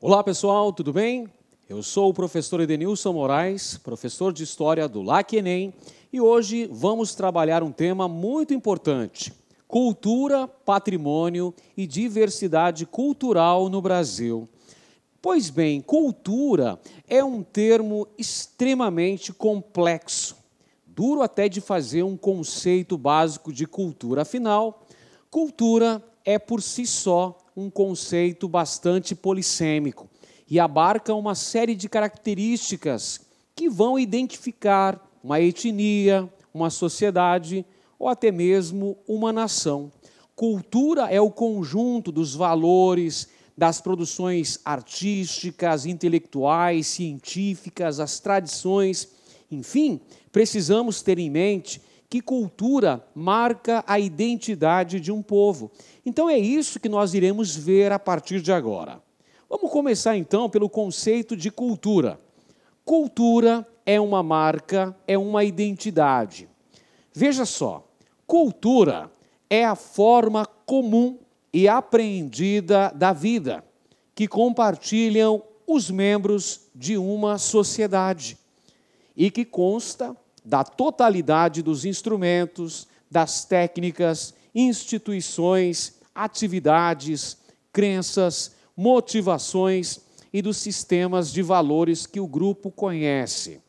Olá pessoal, tudo bem? Eu sou o professor Edenilson Moraes, professor de História do LAC Enem, e hoje vamos trabalhar um tema muito importante: cultura, patrimônio e diversidade cultural no Brasil. Pois bem, cultura é um termo extremamente complexo, duro até de fazer um conceito básico de cultura. Afinal, cultura é por si só um conceito bastante polissêmico e abarca uma série de características que vão identificar uma etnia, uma sociedade ou até mesmo uma nação. Cultura é o conjunto dos valores, das produções artísticas, intelectuais, científicas, as tradições. Enfim, precisamos ter em mente que cultura marca a identidade de um povo. Então é isso que nós iremos ver a partir de agora. Vamos começar então pelo conceito de cultura. Cultura é uma marca, é uma identidade. Veja só, cultura é a forma comum e apreendida da vida que compartilham os membros de uma sociedade e que consta da totalidade dos instrumentos, das técnicas, instituições, atividades, crenças, motivações e dos sistemas de valores que o grupo conhece.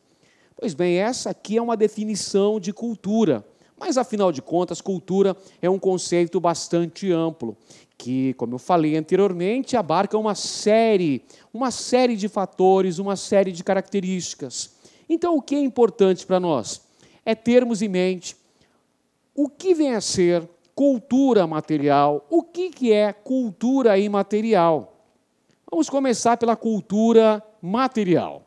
Pois bem, essa aqui é uma definição de cultura. Mas, afinal de contas, cultura é um conceito bastante amplo, que, como eu falei anteriormente, abarca uma série, uma série de fatores, uma série de características. Então, o que é importante para nós? É termos em mente o que vem a ser cultura material, o que, que é cultura imaterial. Vamos começar pela cultura material.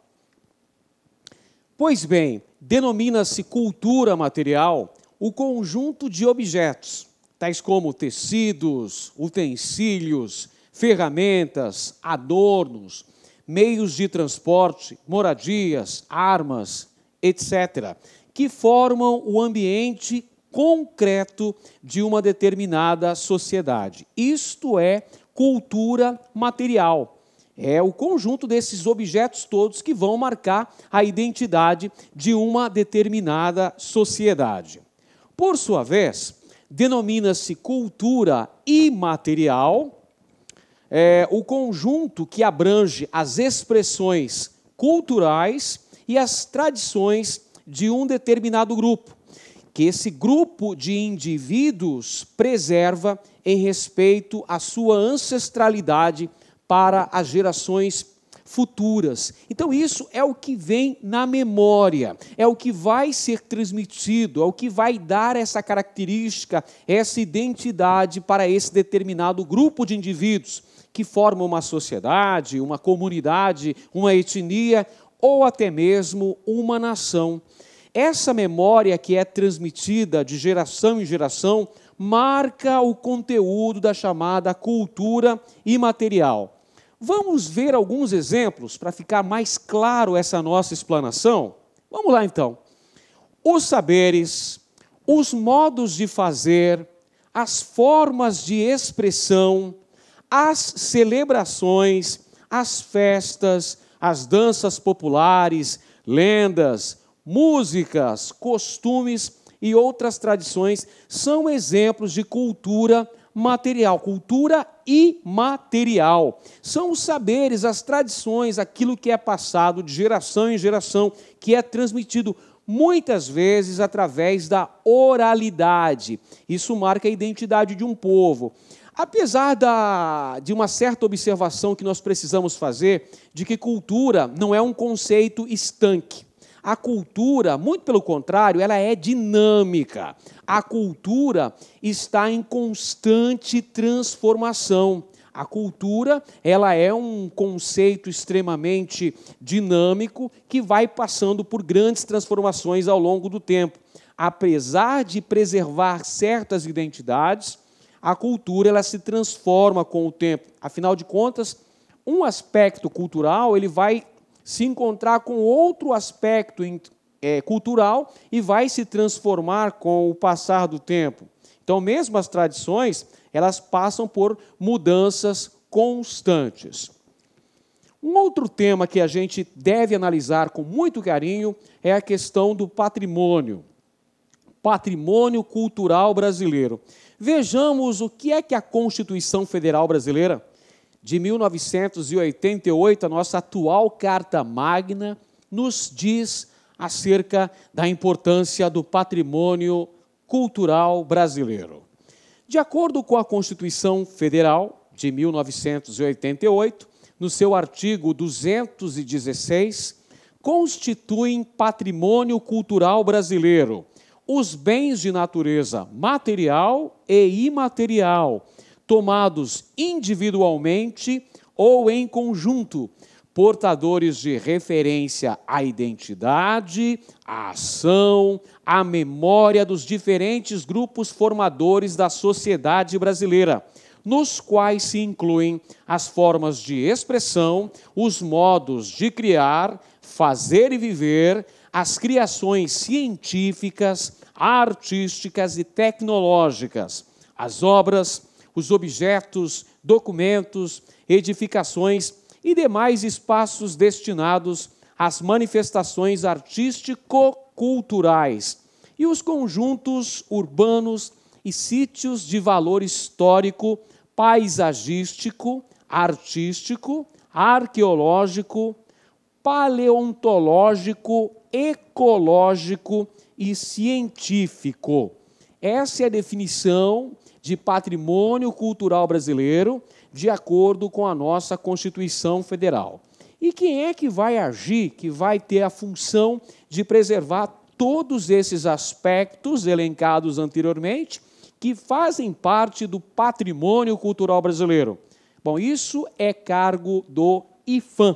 Pois bem, denomina-se cultura material o conjunto de objetos, tais como tecidos, utensílios, ferramentas, adornos, meios de transporte, moradias, armas, etc., que formam o ambiente concreto de uma determinada sociedade. Isto é cultura material. É o conjunto desses objetos todos que vão marcar a identidade de uma determinada sociedade. Por sua vez, denomina-se cultura imaterial é, o conjunto que abrange as expressões culturais e as tradições de um determinado grupo, que esse grupo de indivíduos preserva em respeito à sua ancestralidade para as gerações futuras. Então, isso é o que vem na memória, é o que vai ser transmitido, é o que vai dar essa característica, essa identidade para esse determinado grupo de indivíduos que formam uma sociedade, uma comunidade, uma etnia ou até mesmo uma nação. Essa memória que é transmitida de geração em geração marca o conteúdo da chamada cultura imaterial. Vamos ver alguns exemplos para ficar mais claro essa nossa explanação? Vamos lá então. Os saberes, os modos de fazer, as formas de expressão, as celebrações, as festas, as danças populares, lendas, músicas, costumes e outras tradições são exemplos de cultura material, cultura imaterial. São os saberes, as tradições, aquilo que é passado de geração em geração, que é transmitido muitas vezes através da oralidade. Isso marca a identidade de um povo. Apesar da, de uma certa observação que nós precisamos fazer de que cultura não é um conceito estanque. A cultura, muito pelo contrário, ela é dinâmica. A cultura está em constante transformação. A cultura, ela é um conceito extremamente dinâmico que vai passando por grandes transformações ao longo do tempo. Apesar de preservar certas identidades, a cultura ela se transforma com o tempo. Afinal de contas, um aspecto cultural ele vai se encontrar com outro aspecto é, cultural e vai se transformar com o passar do tempo. Então, mesmo as tradições, elas passam por mudanças constantes. Um outro tema que a gente deve analisar com muito carinho é a questão do patrimônio patrimônio cultural brasileiro. Vejamos o que é que a Constituição Federal Brasileira de 1988, a nossa atual Carta Magna, nos diz acerca da importância do patrimônio cultural brasileiro. De acordo com a Constituição Federal de 1988, no seu artigo 216, constituem patrimônio cultural brasileiro os bens de natureza material e imaterial, tomados individualmente ou em conjunto, portadores de referência à identidade, à ação, à memória dos diferentes grupos formadores da sociedade brasileira, nos quais se incluem as formas de expressão, os modos de criar, fazer e viver, as criações científicas, artísticas e tecnológicas, as obras, os objetos, documentos, edificações e demais espaços destinados às manifestações artístico-culturais e os conjuntos urbanos e sítios de valor histórico, paisagístico, artístico, arqueológico, paleontológico, ecológico e científico. Essa é a definição de patrimônio cultural brasileiro, de acordo com a nossa Constituição Federal. E quem é que vai agir, que vai ter a função de preservar todos esses aspectos elencados anteriormente, que fazem parte do patrimônio cultural brasileiro? Bom, isso é cargo do IFAM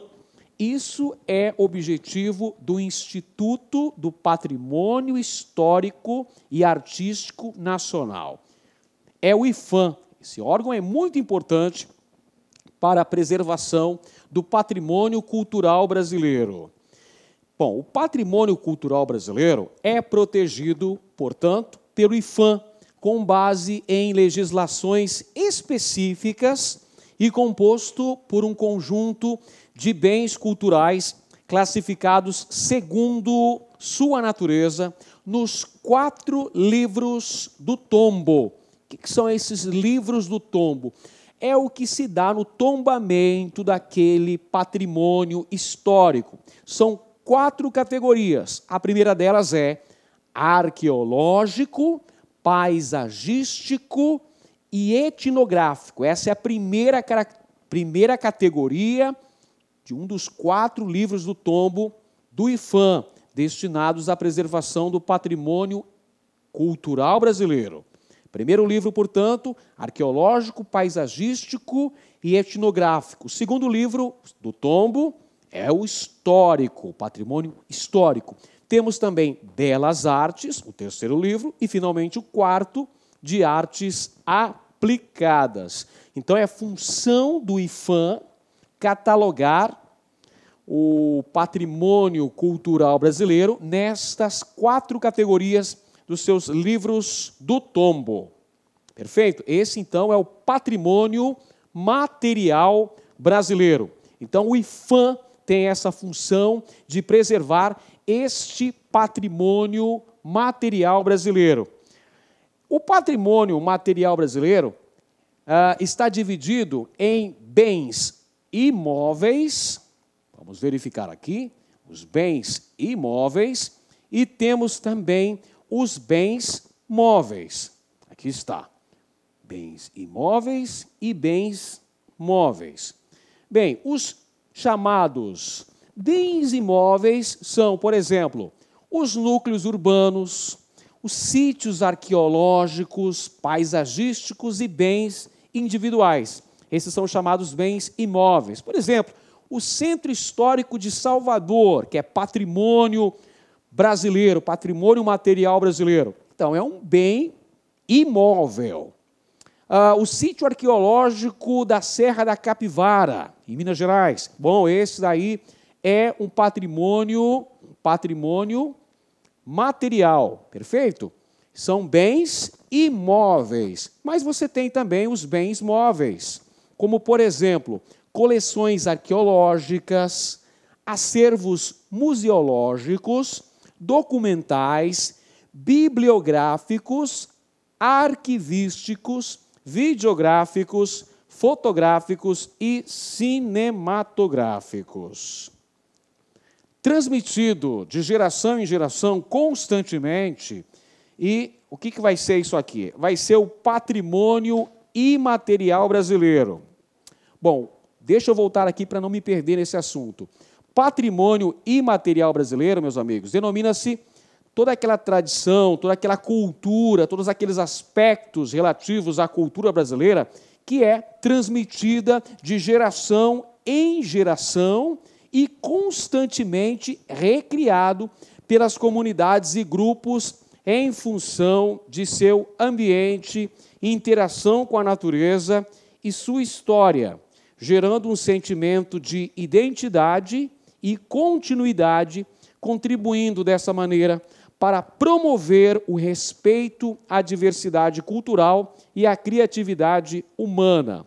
isso é objetivo do Instituto do Patrimônio Histórico e Artístico Nacional. É o IFAM. Esse órgão é muito importante para a preservação do patrimônio cultural brasileiro. Bom, o patrimônio cultural brasileiro é protegido, portanto, pelo IFAM, com base em legislações específicas e composto por um conjunto de bens culturais classificados segundo sua natureza nos quatro livros do tombo. O que, são esses livros do tombo? É o que se dá no tombamento daquele patrimônio histórico. São quatro categorias. A primeira delas é arqueológico, paisagístico e etnográfico. Essa é a primeira, primeira categoria de um dos quatro livros do tombo do IFAM, destinados à preservação do patrimônio cultural brasileiro. Primeiro livro, portanto, arqueológico, paisagístico e etnográfico. Segundo livro do tombo é o histórico, o patrimônio histórico. Temos também Belas Artes, o terceiro livro, e finalmente o quarto, de artes aplicadas. Então é função do IFAM catalogar o patrimônio cultural brasileiro nestas quatro categorias dos seus livros do tombo. Perfeito? Esse então é o patrimônio material brasileiro. Então o IFAM tem essa função de preservar este patrimônio material brasileiro. O patrimônio material brasileiro ah, está dividido em bens imóveis, vamos verificar aqui, os bens imóveis, e temos também os bens móveis. Aqui está. Bens imóveis e bens móveis. Bem, os chamados bens imóveis são, por exemplo, os núcleos urbanos, os sítios arqueológicos, paisagísticos e bens individuais. Esses são chamados bens imóveis. Por exemplo, o Centro Histórico de Salvador, que é patrimônio brasileiro, patrimônio material brasileiro. Então, é um bem imóvel. Ah, o sítio arqueológico da Serra da Capivara, em Minas Gerais. Bom, esse daí é um patrimônio, patrimônio material, perfeito? São bens imóveis, mas você tem também os bens móveis como, por exemplo, coleções arqueológicas, acervos museológicos, documentais, bibliográficos, arquivísticos, videográficos, fotográficos e cinematográficos. Transmitido de geração em geração constantemente, e o que, vai ser isso aqui? Vai ser o patrimônio imaterial brasileiro. Bom, deixa eu voltar aqui para não me perder nesse assunto. Patrimônio imaterial brasileiro, meus amigos, denomina-se toda aquela tradição, toda aquela cultura, todos aqueles aspectos relativos à cultura brasileira que é transmitida de geração em geração e constantemente recriado pelas comunidades e grupos em função de seu ambiente, interação com a natureza e sua história, gerando um sentimento de identidade e continuidade, contribuindo dessa maneira para promover o respeito à diversidade cultural e à criatividade humana.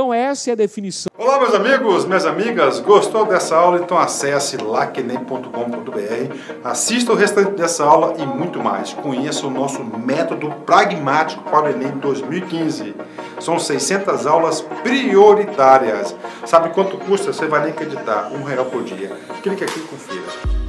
Então essa é a definição. Olá meus amigos, minhas amigas, gostou dessa aula? Então acesse laquenem.com.br, assista o restante dessa aula e muito mais. Conheça o nosso método pragmático para o Enem 2015. São 600 aulas prioritárias. Sabe quanto custa? Você vai nem acreditar, um real por dia. Clique aqui e confira.